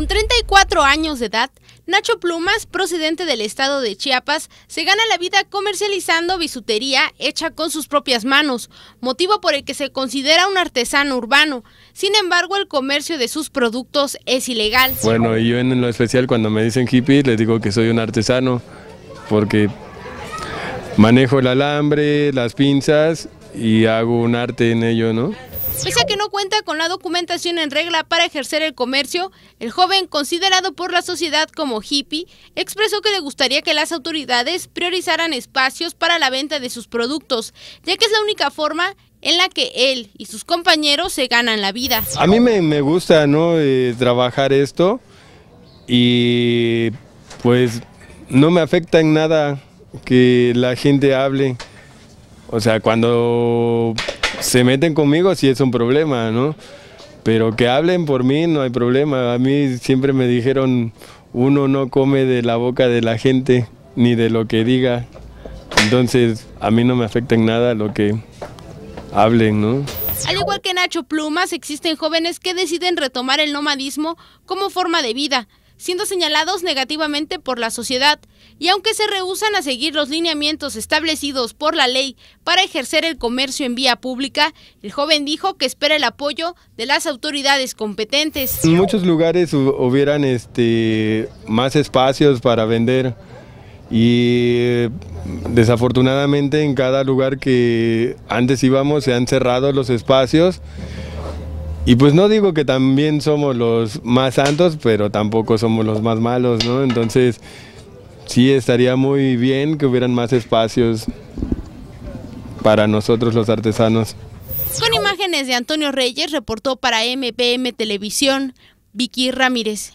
Con 34 años de edad, Nacho Plumas, procedente del estado de Chiapas, se gana la vida comercializando bisutería hecha con sus propias manos, motivo por el que se considera un artesano urbano. Sin embargo, el comercio de sus productos es ilegal. Bueno, y yo en lo especial cuando me dicen hippie les digo que soy un artesano porque manejo el alambre, las pinzas y hago un arte en ello, ¿no? Pese a que no cuenta con la documentación en regla para ejercer el comercio, el joven, considerado por la sociedad como hippie, expresó que le gustaría que las autoridades priorizaran espacios para la venta de sus productos, ya que es la única forma en la que él y sus compañeros se ganan la vida. A mí me, gusta ¿no? Eh, trabajar esto y pues no me afecta en nada que la gente hable. O sea, cuando se meten conmigo si es un problema, ¿no? Pero que hablen por mí no hay problema. A mí siempre me dijeron, uno no come de la boca de la gente ni de lo que diga. Entonces a mí no me afecta en nada lo que hablen, ¿no? Al igual que Nacho Plumas, existen jóvenes que deciden retomar el nomadismo como forma de vida, siendo señalados negativamente por la sociedad, y aunque se rehúsan a seguir los lineamientos establecidos por la ley para ejercer el comercio en vía pública, el joven dijo que espera el apoyo de las autoridades competentes. En muchos lugares hubieran este, más espacios para vender y eh, desafortunadamente en cada lugar que antes íbamos se han cerrado los espacios y pues no digo que también somos los más santos, pero tampoco somos los más malos, ¿no? Entonces, sí estaría muy bien que hubieran más espacios para nosotros los artesanos. Con imágenes de Antonio Reyes, reportó para MPM Televisión, Vicky Ramírez.